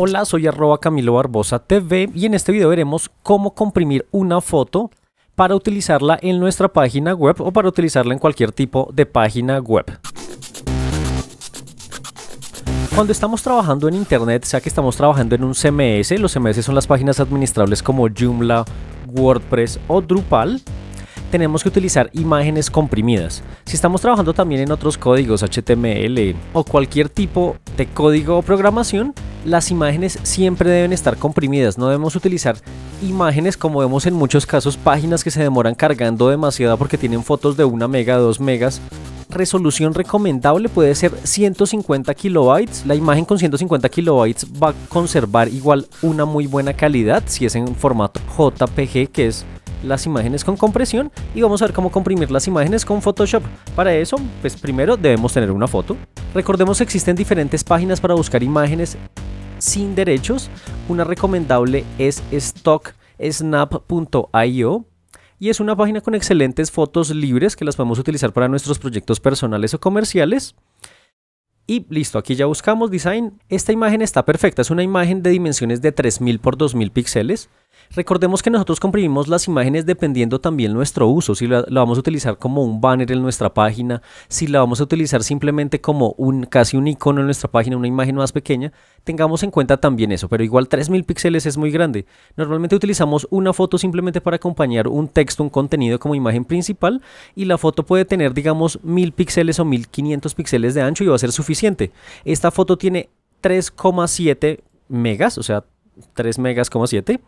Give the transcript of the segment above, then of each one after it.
Hola, soy arroba Camilo Barbosa TV y en este video veremos cómo comprimir una foto para utilizarla en nuestra página web o para utilizarla en cualquier tipo de página web. Cuando estamos trabajando en internet, sea que estamos trabajando en un CMS, los CMS son las páginas administrables como Joomla, WordPress o Drupal, tenemos que utilizar imágenes comprimidas. Si estamos trabajando también en otros códigos HTML o cualquier tipo de código o programación, las imágenes siempre deben estar comprimidas, no debemos utilizar imágenes como vemos en muchos casos páginas que se demoran cargando demasiado porque tienen fotos de 1 mega, 2 megas. Resolución recomendable puede ser 150 kilobytes. La imagen con 150 kilobytes va a conservar igual una muy buena calidad si es en formato JPG, que es las imágenes con compresión y vamos a ver cómo comprimir las imágenes con Photoshop. Para eso, pues primero debemos tener una foto. Recordemos que existen diferentes páginas para buscar imágenes sin derechos, una recomendable es stocksnap.io y es una página con excelentes fotos libres que las podemos utilizar para nuestros proyectos personales o comerciales. Y listo, aquí ya buscamos design. Esta imagen está perfecta, es una imagen de dimensiones de 3000 por 2000 píxeles. Recordemos que nosotros comprimimos las imágenes dependiendo también nuestro uso, si la, vamos a utilizar como un banner en nuestra página, si la vamos a utilizar simplemente como un casi un icono en nuestra página, una imagen más pequeña, tengamos en cuenta también eso, pero igual 3000 píxeles es muy grande. Normalmente utilizamos una foto simplemente para acompañar un texto, un contenido como imagen principal y la foto puede tener digamos 1000 píxeles o 1500 píxeles de ancho y va a ser suficiente. Esta foto tiene 3,7 megas, o sea, 3 megas,7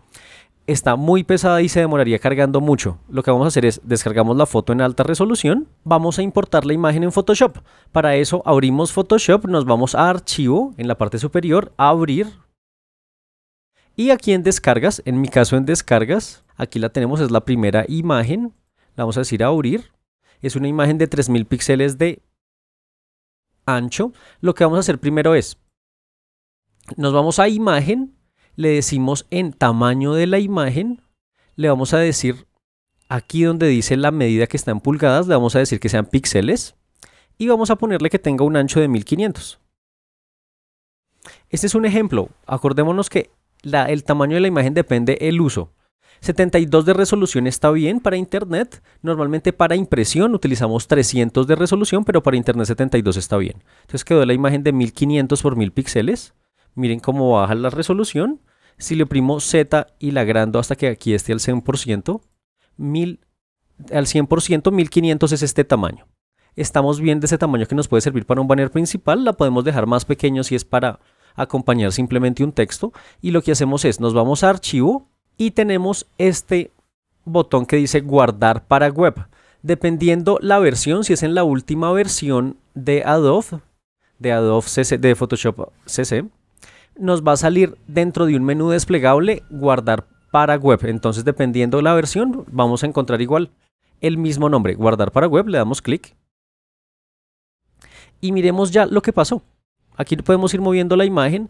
está muy pesada y se demoraría cargando mucho. Lo que vamos a hacer es descargamos la foto en alta resolución, vamos a importar la imagen en Photoshop. Para eso abrimos Photoshop, nos vamos a archivo en la parte superior, abrir. Y aquí en descargas, en mi caso en descargas, aquí la tenemos, es la primera imagen. La vamos a decir a abrir. Es una imagen de 3000 píxeles de ancho. Lo que vamos a hacer primero es, nos vamos a imagen, le decimos en tamaño de la imagen, le vamos a decir aquí donde dice la medida que está en pulgadas, le vamos a decir que sean píxeles y vamos a ponerle que tenga un ancho de 1500. Este es un ejemplo. Acordémonos que el tamaño de la imagen depende el uso. 72 de resolución está bien para internet. Normalmente para impresión utilizamos 300 de resolución, pero para internet 72 está bien. Entonces quedó la imagen de 1500 por 1000 píxeles. Miren cómo baja la resolución. Si le oprimo Z y la agrando hasta que aquí esté al 100%, al 100%, 1500 es este tamaño. Estamos bien de ese tamaño que nos puede servir para un banner principal. La podemos dejar más pequeño si es para acompañar simplemente un texto. Y lo que hacemos es, nos vamos a archivo y tenemos este botón que dice guardar para web. Dependiendo la versión, si es en la última versión de Adobe, de Adobe CC, de Photoshop CC, nos va a salir dentro de un menú desplegable guardar para web. Entonces, dependiendo de la versión, vamos a encontrar igual el mismo nombre. Guardar para web, le damos clic. Y miremos ya lo que pasó. Aquí podemos ir moviendo la imagen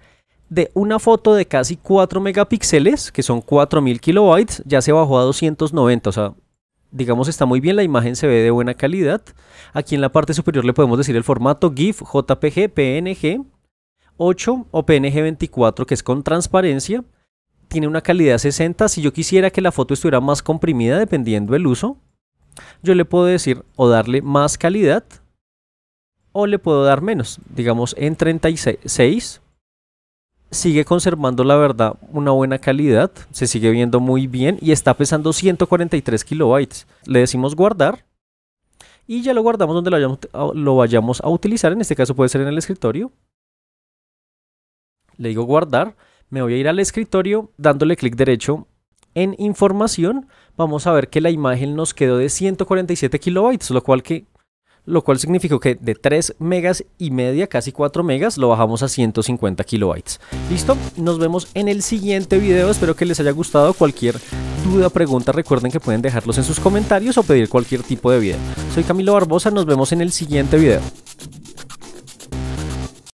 de una foto de casi 4 megapíxeles, que son 4000 kilobytes, ya se bajó a 290, o sea, digamos está muy bien, la imagen se ve de buena calidad. Aquí en la parte superior le podemos decir el formato GIF, JPG, PNG, 8 o PNG 24 que es con transparencia. Tiene una calidad 60. Si yo quisiera que la foto estuviera más comprimida dependiendo del uso, yo le puedo decir o darle más calidad o le puedo dar menos. Digamos en 36 sigue conservando la verdad una buena calidad, se sigue viendo muy bien y está pesando 143 kilobytes. Le decimos guardar y ya lo guardamos donde lo lo vayamos a utilizar, en este caso puede ser en el escritorio le digo guardar, me voy a ir al escritorio dándole clic derecho en información, vamos a ver que la imagen nos quedó de 147 kilobytes, lo cual que lo cual significó que de 3 megas y media, casi 4 megas, lo bajamos a 150 kilobytes. ¿Listo? Nos vemos en el siguiente video, espero que les haya gustado. Cualquier duda, pregunta, recuerden que pueden dejarlos en sus comentarios o pedir cualquier tipo de video. Soy Camilo Barbosa, nos vemos en el siguiente video.